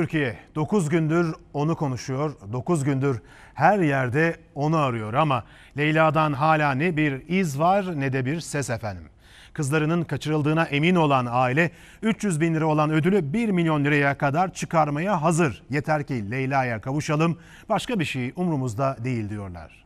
Türkiye 9 gündür onu konuşuyor, 9 gündür her yerde onu arıyor ama Leyla'dan hala ne bir iz var ne de bir ses efendim. Kızlarının kaçırıldığına emin olan aile 300 bin lira olan ödülü 1 milyon liraya kadar çıkarmaya hazır. Yeter ki Leyla'ya kavuşalım başka bir şey umrumuzda değil diyorlar.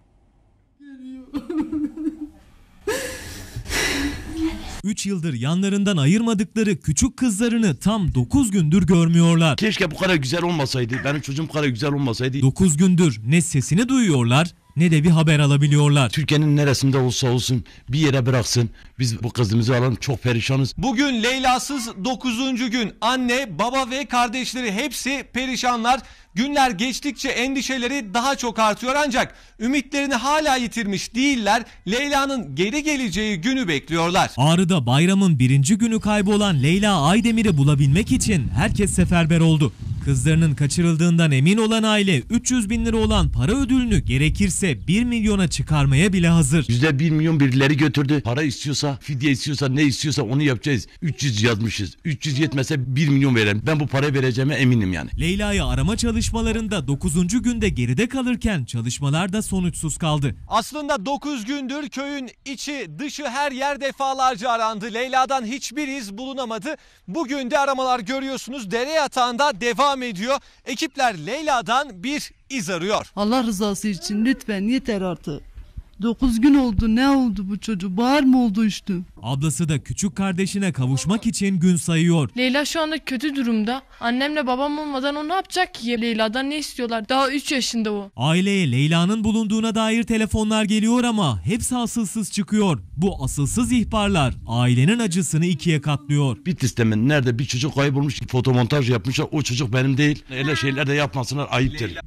3 yıldır yanlarından ayırmadıkları küçük kızlarını tam 9 gündür görmüyorlar. Keşke bu kadar güzel olmasaydı. Benim çocuğum kadar güzel olmasaydı. 9 gündür ne sesini duyuyorlar ne de bir haber alabiliyorlar. Türkiye'nin neresinde olsa olsun bir yere bıraksın. Biz bu kızımızı alalım çok perişanız. Bugün Leyla'sız 9. gün anne, baba ve kardeşleri hepsi perişanlar. Günler geçtikçe endişeleri daha çok artıyor ancak ümitlerini hala yitirmiş değiller. Leyla'nın geri geleceği günü bekliyorlar. Ağrı'da bayramın birinci günü kaybolan Leyla Aydemir'i bulabilmek için herkes seferber oldu. Kızlarının kaçırıldığından emin olan aile 300 bin lira olan para ödülünü gerekirse 1 milyona çıkarmaya bile hazır. Yüzde 1 milyon birileri götürdü. Para istiyorsa, fidye istiyorsa, ne istiyorsa onu yapacağız. 300 yazmışız. 300 yetmese 1 milyon verelim. Ben bu parayı vereceğime eminim yani. Leyla'yı arama çalışmalarında 9. günde geride kalırken çalışmalar da sonuçsuz kaldı. Aslında 9 gündür köyün içi dışı her yer defalarca arandı. Leyla'dan hiçbir iz bulunamadı. Bugün de aramalar görüyorsunuz. Dere yatağında devam devam ediyor. Ekipler Leyla'dan bir iz arıyor. Allah rızası için lütfen yeter artık. 9 gün oldu ne oldu bu çocuğu bağır mı oldu işte. Ablası da küçük kardeşine kavuşmak için gün sayıyor. Leyla şu anda kötü durumda. Annemle babam olmadan o ne yapacak ki? Leyla'dan ne istiyorlar? Daha 3 yaşında o. Aileye Leyla'nın bulunduğuna dair telefonlar geliyor ama hepsi asılsız çıkıyor. Bu asılsız ihbarlar ailenin acısını ikiye katlıyor. Bitlis'temin nerede bir çocuk kaybolmuş fotomontaj yapmışlar. O çocuk benim değil. Öyle şeyler de yapmasınlar ayıptır.